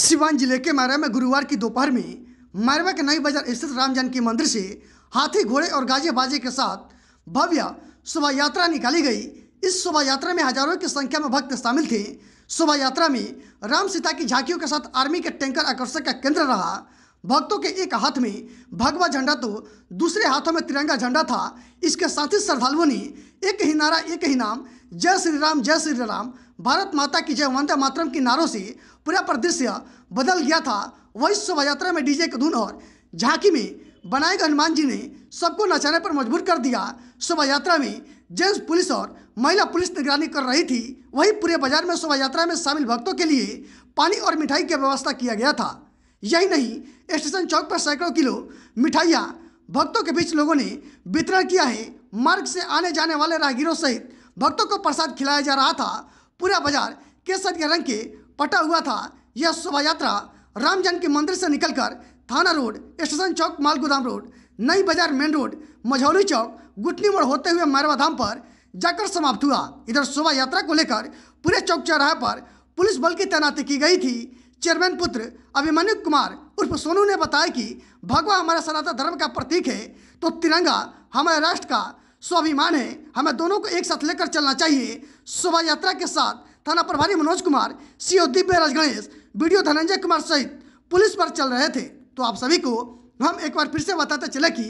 सिवान जिले के मारवा में गुरुवार की दोपहर में मारवा के नई बाजार स्थित राम जानकी मंदिर से हाथी घोड़े और गाजे बाजे के साथ भव्य शोभा यात्रा निकाली गई इस शोभा यात्रा में हजारों की संख्या में भक्त शामिल थे शोभा यात्रा में राम सीता की झांकियों के साथ आर्मी के टैंकर आकर्षक का केंद्र रहा भक्तों के एक हाथ में भगवा झंडा तो दूसरे हाथों में तिरंगा झंडा था इसके साथ ही श्रद्धालुओं ने एक ही नारा एक ही नाम जय श्री राम जय श्री राम भारत माता की जय वंदे मातरम के नारों से पूरा प्रदृश्य बदल गया था वही शोभा यात्रा में डीजे के धुन और झांकी में बनाए गए हनुमान जी ने सबको नचाने पर मजबूर कर दिया शोभा यात्रा में जेंट्स पुलिस और महिला पुलिस निगरानी कर रही थी वही पूरे बाजार में शोभा यात्रा में शामिल भक्तों के लिए पानी और मिठाई की व्यवस्था किया गया था यही नहीं स्टेशन चौक पर सैकड़ों किलो मिठाइयाँ भक्तों के बीच लोगों ने वितरण किया है मार्ग से आने जाने वाले राहगीरों सहित भक्तों को प्रसाद खिलाया जा रहा था पूरा बाजार केसर के रंग के पटा हुआ था यह शोभा यात्रा रामजन के मंदिर से निकलकर थाना रोड स्टेशन चौक मालगोदाम रोड नई बाजार मेन रोड मझौली चौक गुटनी मोड़ होते हुए मैरवा धाम पर जाकर समाप्त हुआ इधर शोभा यात्रा को लेकर पूरे चौक चौराहे पर पुलिस बल की तैनाती की गई थी चेयरमैन पुत्र अभिमन्यु कुमार उर्फ सोनू ने बताया कि भगवा हमारा सनातन धर्म का प्रतीक है तो तिरंगा हमारे राष्ट्र का स्वाभिमान है हमें दोनों को एक साथ लेकर चलना चाहिए शोभा यात्रा के साथ थाना प्रभारी मनोज कुमार सीओ दिव्य राज गणेश वीडियो धनंजय कुमार सहित पुलिस पर चल रहे थे तो आप सभी को हम एक बार फिर से बताते चले कि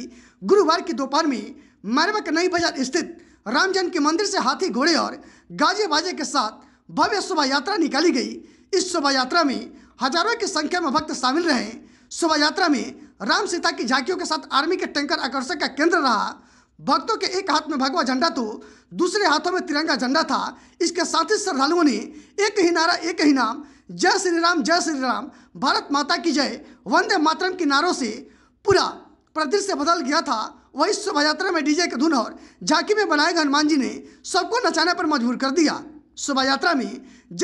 गुरुवार की दोपहर में मैरवा के नई बाजार स्थित रामजन के मंदिर से हाथी घोड़े और गाजे बाजे के साथ भव्य शोभा यात्रा निकाली गई इस शोभा यात्रा में हजारों की संख्या में भक्त शामिल रहे शोभा यात्रा में राम सीता की झांकियों के साथ आर्मी के टैंकर आकर्षक का केंद्र रहा भक्तों के एक हाथ में भगवा झंडा तो दूसरे हाथों में तिरंगा झंडा था इसके साथ ही श्रद्धालुओं ने एक ही नारा एक ही नाम जय श्री राम जय श्री राम भारत माता की जय वंदे मातरम के नारों से पूरा प्रदृश्य बदल गया था वही शोभा यात्रा में डीजे के धुन और झांकी में बनाए गए हनुमान जी ने सबको नचाने पर मजबूर कर दिया शोभा यात्रा में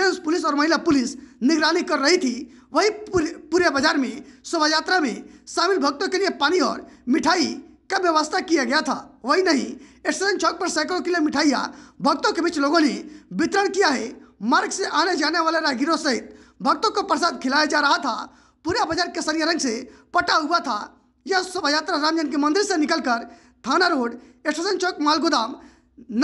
जेंट्स पुलिस और महिला पुलिस निगरानी कर रही थी वही पूरे बाजार में शोभा यात्रा में शामिल भक्तों के लिए पानी और मिठाई का व्यवस्था किया गया था वही नहीं स्टेशन चौक पर सैकड़ों किलो मिठाइयाँ भक्तों के बीच लोगों ने वितरण किया है मार्ग से आने जाने वाले राहगीरों सहित भक्तों को प्रसाद खिलाया जा रहा था पूरा बाजार केसरिया रंग से पटा हुआ था यह शोभा यात्रा रामजन के मंदिर से निकलकर थाना रोड स्टेशन चौक मालगोदाम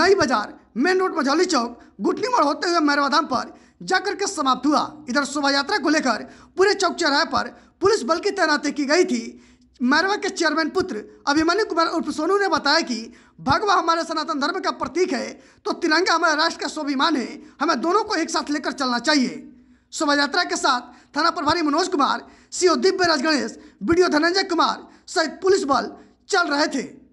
नई बाजार मेन रोड मझौली चौक गुटनी मोड़ होते हुए मैरवाधाम पर जाकर के समाप्त हुआ इधर शोभा यात्रा को लेकर पूरे चौक चौराहे पर पुलिस बल की तैनाती की गई थी मैरवा के चेयरमैन पुत्र अभिमन्यु कुमार उर्फ सोनू ने बताया कि भगवा हमारे सनातन धर्म का प्रतीक है तो तिरंगा हमारे राष्ट्र का स्वाभिमान है हमें दोनों को एक साथ लेकर चलना चाहिए शोभा यात्रा के साथ थाना प्रभारी मनोज कुमार सीओ दिव्य राज गणेश वीडियो धनंजय कुमार सहित पुलिस बल चल रहे थे